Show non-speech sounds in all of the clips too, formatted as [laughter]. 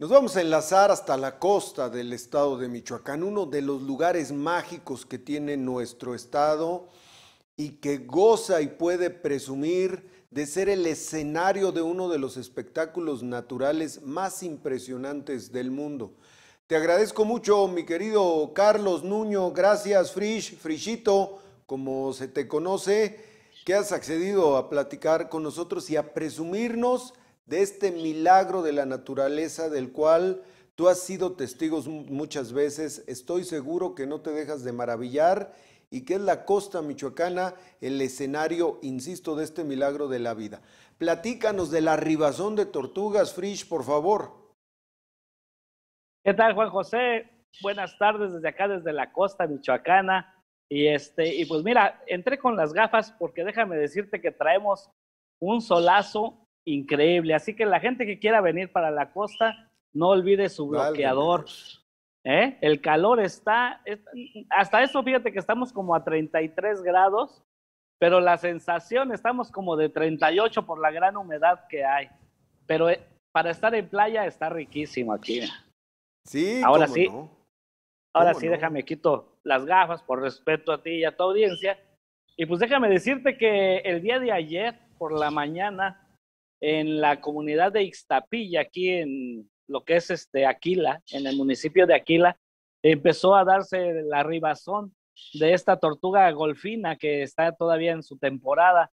Nos vamos a enlazar hasta la costa del estado de Michoacán, uno de los lugares mágicos que tiene nuestro estado y que goza y puede presumir de ser el escenario de uno de los espectáculos naturales más impresionantes del mundo. Te agradezco mucho, mi querido Carlos Nuño, gracias Frisch, Frishito, como se te conoce, que has accedido a platicar con nosotros y a presumirnos de este milagro de la naturaleza del cual tú has sido testigo muchas veces. Estoy seguro que no te dejas de maravillar y que es la costa michoacana el escenario, insisto, de este milagro de la vida. Platícanos de la ribazón de tortugas, Frisch, por favor. ¿Qué tal, Juan José? Buenas tardes desde acá, desde la costa michoacana. Y, este, y pues mira, entré con las gafas porque déjame decirte que traemos un solazo increíble. Así que la gente que quiera venir para la costa, no olvide su bloqueador. ¿Eh? El calor está, hasta eso fíjate que estamos como a 33 grados, pero la sensación estamos como de 38 por la gran humedad que hay. Pero eh, para estar en playa está riquísimo aquí. Sí, ahora sí. Ahora sí, déjame quito las gafas por respeto a ti y a tu audiencia. Y pues déjame decirte que el día de ayer por la mañana en la comunidad de Ixtapilla, aquí en lo que es este Aquila, en el municipio de Aquila, empezó a darse la arribazón de esta tortuga golfina que está todavía en su temporada.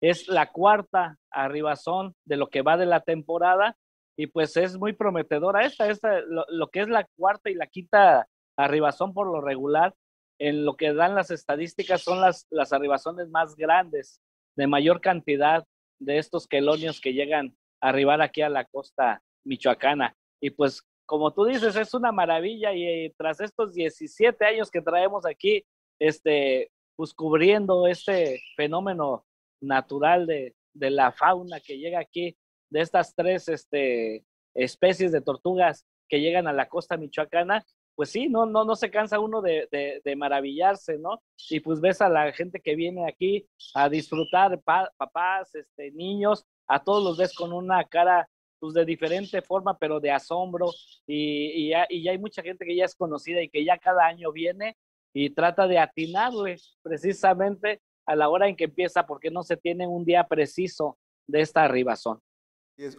Es la cuarta arribazón de lo que va de la temporada y pues es muy prometedora esta, esta lo, lo que es la cuarta y la quinta arribazón por lo regular. En lo que dan las estadísticas son las, las arribazones más grandes, de mayor cantidad de estos quelonios que llegan a arribar aquí a la costa michoacana. Y pues, como tú dices, es una maravilla y, eh, tras estos 17 años que traemos aquí, este, pues cubriendo este fenómeno natural de, la fauna que llega aquí, de estas tres este, especies de tortugas que llegan a la costa michoacana, pues sí, no, no, no se cansa uno de, maravillarse, ¿no? Y pues ves a la gente que viene aquí a disfrutar, papás, este, niños, a todos los ves con una cara pues de diferente forma, pero de asombro, y, ya, y hay mucha gente que ya es conocida y que ya cada año viene y trata de atinarle precisamente a la hora en que empieza, porque no se tiene un día preciso de esta ribazón.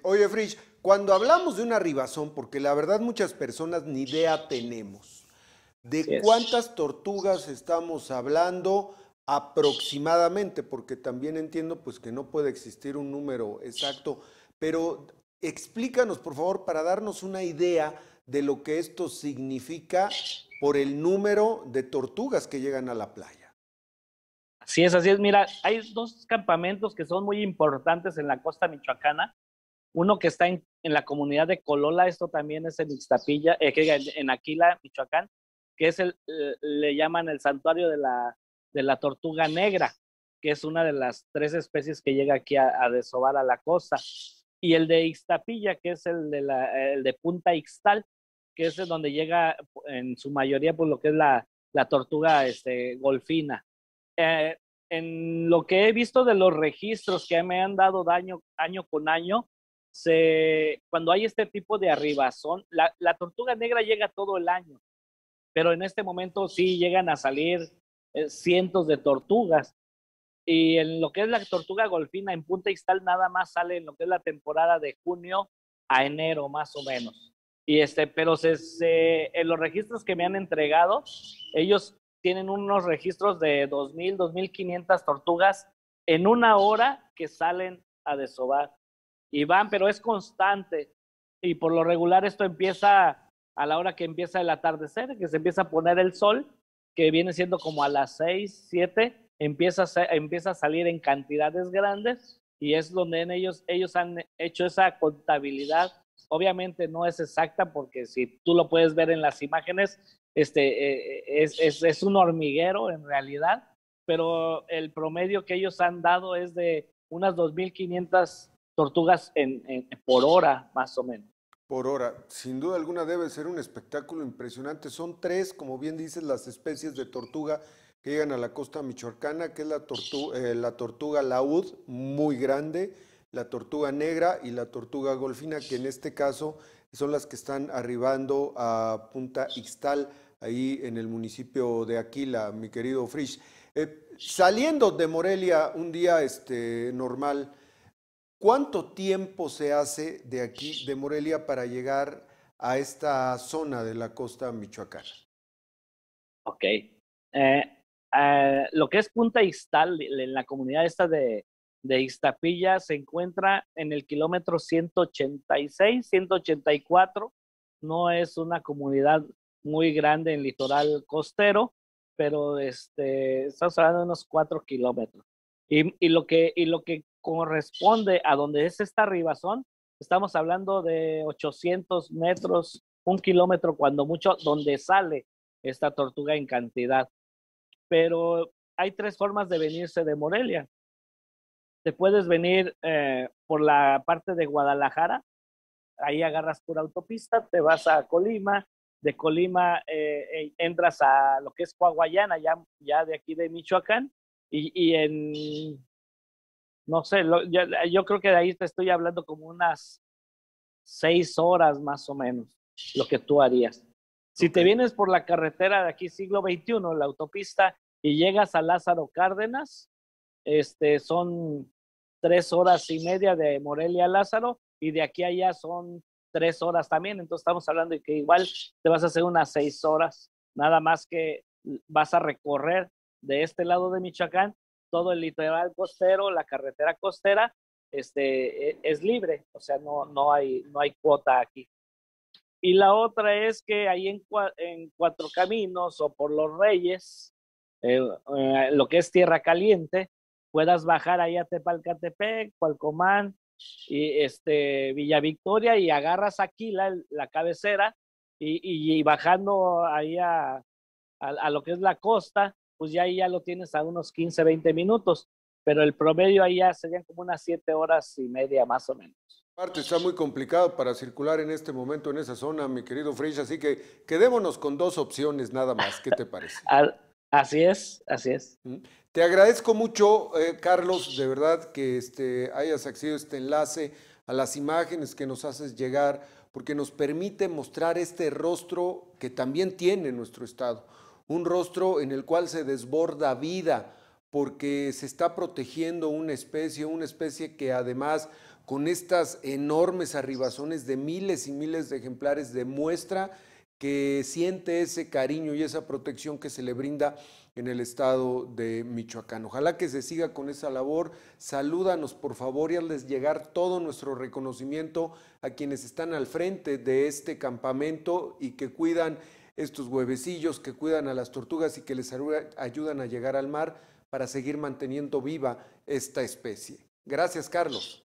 Oye, Frisch, cuando hablamos de una ribazón, porque la verdad muchas personas ni idea tenemos de cuántas tortugas estamos hablando aproximadamente, porque también entiendo pues que no puede existir un número exacto, pero explícanos por favor para darnos una idea de lo que esto significa por el número de tortugas que llegan a la playa. Así es, así es. Mira, hay dos campamentos que son muy importantes en la costa michoacana uno que está en, la comunidad de Colola, esto también es en Ixtapilla, eh, en Aquila, Michoacán, que es el, eh, le llaman el santuario de la, de la tortuga negra, que es una de las tres especies que llega aquí a, desovar a la costa. Y el de Ixtapilla, que es el de, la, el de Punta Ixtal, que es donde llega en su mayoría por pues, lo que es la, la tortuga este, golfina. Eh, en lo que he visto de los registros que me han dado daño año con año, se, cuando hay este tipo de arribazón, la, tortuga negra llega todo el año, pero en este momento sí llegan a salir eh, cientos de tortugas. Y en lo que es la tortuga golfina en Punta Ixtal nada más sale en lo que es la temporada de junio a enero más o menos. Y este, pero en los registros que me han entregado, ellos tienen unos registros de 2.000, 2.500 tortugas en una hora que salen a desovar y van, pero es constante. Y por lo regular esto empieza a la hora que empieza el atardecer, que se empieza a poner el sol, que viene siendo como a las 6, 7, empieza a, empieza a salir en cantidades grandes y es donde ellos, ellos han hecho esa contabilidad. Obviamente no es exacta porque si tú lo puedes ver en las imágenes, este, eh, eh, es, es, es un hormiguero en realidad, pero el promedio que ellos han dado es de unas 2.500 tortugas en, por hora, más o menos. Por hora, sin duda alguna debe ser un espectáculo impresionante. Son tres, como bien dices, las especies de tortuga que llegan a la costa michoacana, que es la, eh, la tortuga laúd, muy grande, la tortuga negra y la tortuga golfina, que en este caso son las que están arribando a Punta Ixtal, ahí en el municipio de Aquila, mi querido Frisch. Eh, saliendo de Morelia un día este, normal, ¿Cuánto tiempo se hace de aquí, de Morelia, para llegar a esta zona de la costa michoacana? Ok. Eh, eh, lo que es Punta Ixtal, en la comunidad esta de, de se encuentra en el kilómetro 186, 184. No es una comunidad muy grande en litoral costero, pero este, estamos hablando de unos cuatro kilómetros. Y, lo que, y lo que corresponde a donde es esta ribazón, estamos hablando de 800 metros, un kilómetro cuando mucho, donde sale esta tortuga en cantidad. Pero hay tres formas de venirse de Morelia. Te puedes venir eh, por la parte de Guadalajara, ahí agarras por autopista, te vas a Colima, de Colima eh, eh, entras a lo que es Coahuayana, ya, ya de aquí de Michoacán, y, en, no sé, yo, creo que de ahí te estoy hablando como unas seis horas más o menos, lo que tú harías. Si te vienes por la carretera de aquí, siglo XXI, la autopista, y llegas a Lázaro Cárdenas, este, son tres horas y media de Morelia a Lázaro, y de aquí allá son tres horas también. Entonces estamos hablando de que igual te vas a hacer unas seis horas, nada más que vas a recorrer de este lado de Michoacán, todo el litoral costero, la carretera costera, este, e, es libre, o sea, no, no, hay, no hay cuota aquí. Y la otra es que ahí en, en Cuatro Caminos o por Los Reyes, eh, eh, lo que es Tierra Caliente, puedas bajar ahí a Tepalcatepec, Cualcomán, y este, Villa Victoria y agarras aquí la, cabecera y, bajando ahí a, lo que es la costa, pues ya ahí ya lo tienes a unos 15, 20 minutos, pero el promedio ahí ya serían como unas 7 horas y media más o menos. Parte está muy complicado para circular en este momento en esa zona, mi querido Frisch, así que quedémonos con dos opciones nada más, ¿qué te parece? [laughs] así es, así es. Te agradezco mucho, eh, Carlos, de verdad que este, hayas accedido a este enlace, a las imágenes que nos haces llegar, porque nos permite mostrar este rostro que también tiene nuestro Estado un rostro en el cual se desborda vida, porque se está protegiendo una especie, una especie que además con estas enormes arribazones de miles y miles de ejemplares demuestra que siente ese cariño y esa protección que se le brinda en el estado de Michoacán. Ojalá que se siga con esa labor. Salúdanos, por favor, y hazles llegar todo nuestro reconocimiento a quienes están al frente de este campamento y que cuidan estos huevecillos que cuidan a las tortugas y que les ayudan a llegar al mar para seguir manteniendo viva esta especie. Gracias, Carlos.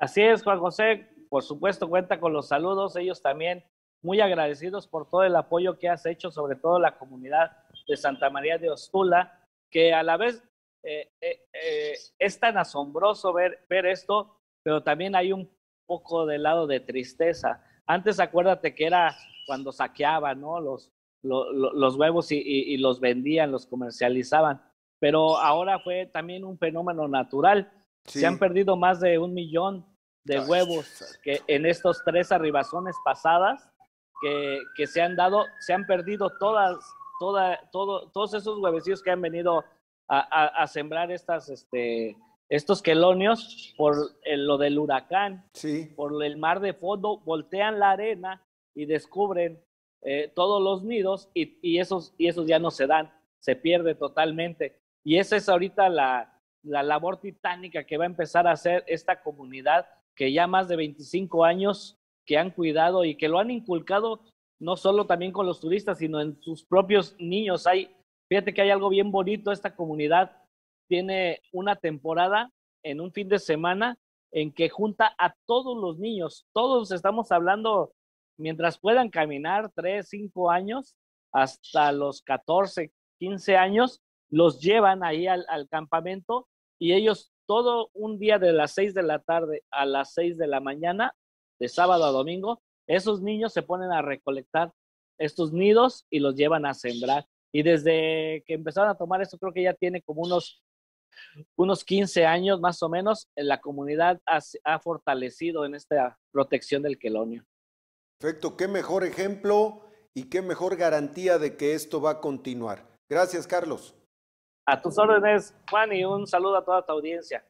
Así es, Juan José. Por supuesto, cuenta con los saludos. Ellos también muy agradecidos por todo el apoyo que has hecho, sobre todo la comunidad de Santa María de Ostula, que a la vez eh, eh, eh, es tan asombroso ver, ver esto, pero también hay un poco de lado de tristeza. Antes acuérdate que era cuando saqueaban, ¿no? Los, los huevos y, los vendían, los comercializaban. Pero ahora fue también un fenómeno natural. Se han perdido más de un millón de huevos que en estos tres arribazones pasadas que, que, se han dado, se han perdido todas, todos esos huevecillos que han venido a, sembrar estas, este, estos quelonios por eh, lo del huracán, sí. por el mar de fondo, voltean la arena y descubren eh, todos los nidos y, esos, y esos ya no se dan, se pierde totalmente. Y esa es ahorita la, labor titánica que va a empezar a hacer esta comunidad que ya más de 25 años que han cuidado y que lo han inculcado no solo también con los turistas, sino en sus propios niños. Hay, fíjate que hay algo bien bonito, esta comunidad tiene una temporada en un fin de semana en que junta a todos los niños, todos estamos hablando mientras puedan caminar tres, cinco años, hasta los 14, 15 años, los llevan ahí al, campamento y ellos todo un día de las 6 de la tarde a las 6 de la mañana, de sábado a domingo, esos niños se ponen a recolectar estos nidos y los llevan a sembrar. Y desde que empezaron a tomar esto, creo que ya tiene como unos, unos 15 años más o menos, la comunidad ha, ha fortalecido en esta protección del quelonio. Perfecto, qué mejor ejemplo y qué mejor garantía de que esto va a continuar. Gracias, Carlos. A tus órdenes, Juan, y un saludo a toda tu audiencia.